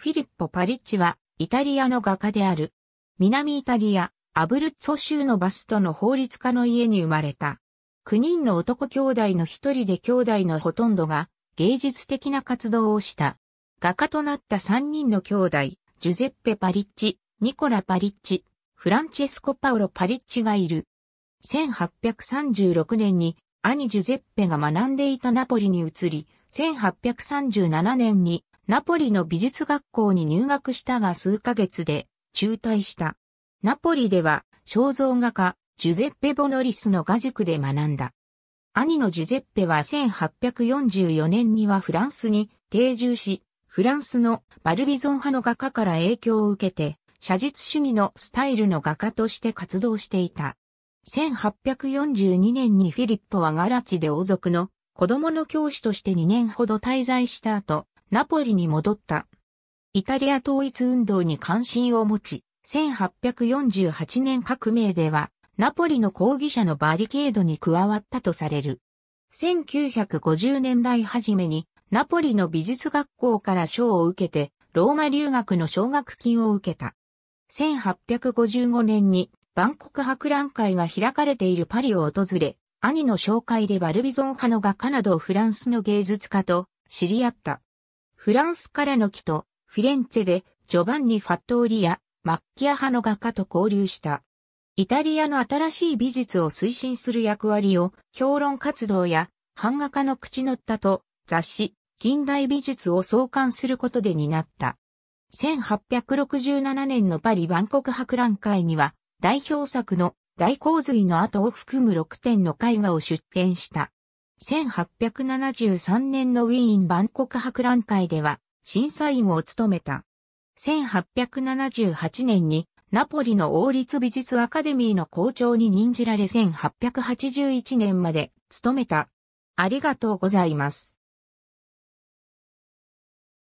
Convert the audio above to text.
フィリッポ・パリッチは、イタリアの画家である。南イタリア、アブルッツォ州のバストの法律家の家に生まれた。9人の男兄弟の一人で兄弟のほとんどが、芸術的な活動をした。画家となった3人の兄弟、ジュゼッペ・パリッチ、ニコラ・パリッチ、フランチェスコ・パウロ・パリッチがいる。1836年に兄ジュゼッペが学んでいたナポリに移り、1837年にナポリの美術学校に入学したが数ヶ月で中退した。ナポリでは肖像画家ジュゼッペ・ボノリスの画塾で学んだ。兄のジュゼッペは1844年にはフランスに定住し、フランスのバルビゾン派の画家から影響を受けて、写実主義のスタイルの画家として活動していた。1842年にフィリッポはガラチで王族の子供の教師として2年ほど滞在した後、ナポリに戻った。イタリア統一運動に関心を持ち、1848年革命では、ナポリの抗議者のバリケードに加わったとされる。1950年代初めに、ナポリの美術学校から賞を受けて、ローマ留学の奨学金を受けた。1855年に、万国博覧会が開かれているパリを訪れ、兄の紹介でバルビゾン派の画家などフランスの芸術家と知り合った。フランスからの帰途、フィレンツェでジョバンニ・ファットーリやマッキア派の画家と交流した。イタリアの新しい美術を推進する役割を評論活動や版画家の口のったと雑誌近代美術を創刊することで担った。1867年のパリ万国博覧会には代表作の大洪水の後を含む6点の絵画を出展した。1873年のウィーン万国博覧会では審査員を務めた。1878年にナポリの王立美術アカデミーの校長に任じられ1881年まで務めた。ありがとうございます。